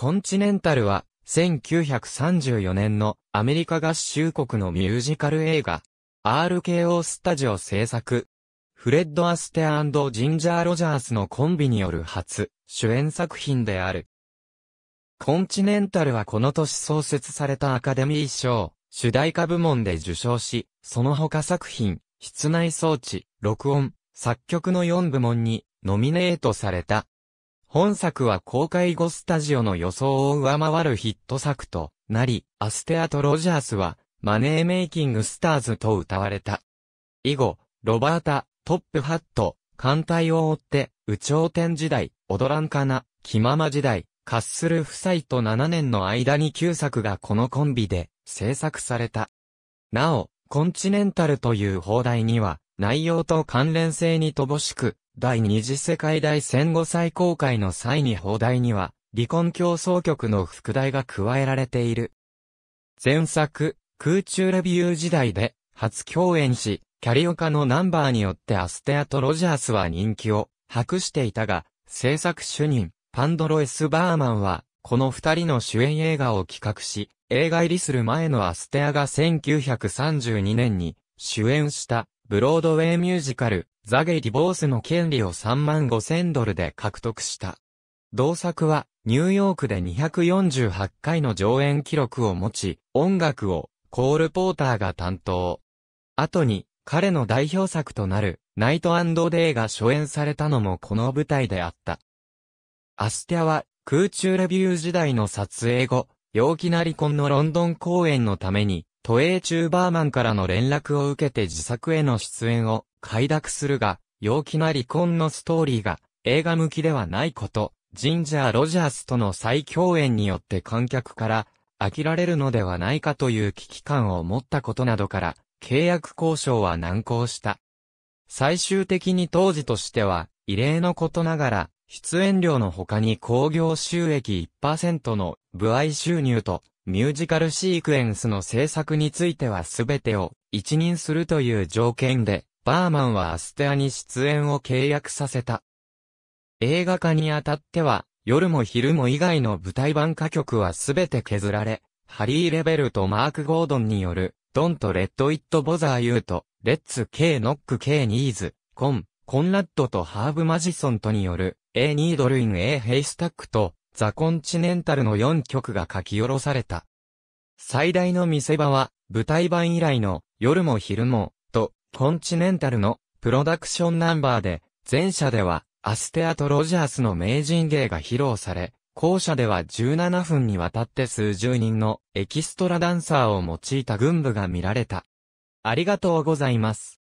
コンチネンタルは、1934年のアメリカ合衆国のミュージカル映画、RKO スタジオ制作。フレッド・アステジンジャー・ロジャースのコンビによる初、主演作品である。コンチネンタルはこの年創設されたアカデミー賞、主題歌部門で受賞し、その他作品、室内装置、録音、作曲の4部門にノミネートされた。本作は公開後スタジオの予想を上回るヒット作となり、アステアとロジャースは、マネーメイキングスターズと歌われた。以後、ロバータ、トップハット、艦隊を追って、宇頂天時代、踊らんかな、気まま時代、カッスル夫妻と7年の間に9作がこのコンビで制作された。なお、コンチネンタルという放題には、内容と関連性に乏しく、第二次世界大戦後再公開の際に放題には、離婚競争局の副題が加えられている。前作、空中レビュー時代で、初共演し、キャリオカのナンバーによってアステアとロジャースは人気を博していたが、制作主任、パンドロ・エス・バーマンは、この二人の主演映画を企画し、映画入りする前のアステアが1932年に主演したブロードウェイミュージカル、ザ・ゲイ・ディボースの権利を3万5千ドルで獲得した。同作は、ニューヨークで248回の上演記録を持ち、音楽を、コール・ポーターが担当。後に、彼の代表作となる、ナイトデイが初演されたのもこの舞台であった。アステアは、空中レビュー時代の撮影後、陽気な離婚のロンドン公演のために、都営中バーマンからの連絡を受けて自作への出演を快諾するが、陽気な離婚のストーリーが映画向きではないこと、ジンジャー・ロジャースとの再共演によって観客から飽きられるのではないかという危機感を持ったことなどから、契約交渉は難航した。最終的に当時としては、異例のことながら、出演料の他に興行収益1%の部合収入とミュージカルシークエンスの制作については全てを一任するという条件で、バーマンはアステアに出演を契約させた。映画化にあたっては、夜も昼も以外の舞台版歌曲は全て削られ、ハリー・レベルとマーク・ゴードンによる、ドンとレッド・イット・ボザー・ユーと、レッツ・ケイ・ノック・ケイ・ニーズ、コン、コンラッドとハーブ・マジソンとによる、A・ ニードルイン・ A・ ヘイスタックと、ザ・コンチネンタルの4曲が書き下ろされた。最大の見せ場は、舞台版以来の夜も昼も、と、コンチネンタルのプロダクションナンバーで、前者では、アステアとロジャースの名人芸が披露され、後者では17分にわたって数十人のエキストラダンサーを用いた群舞が見られた。ありがとうございます。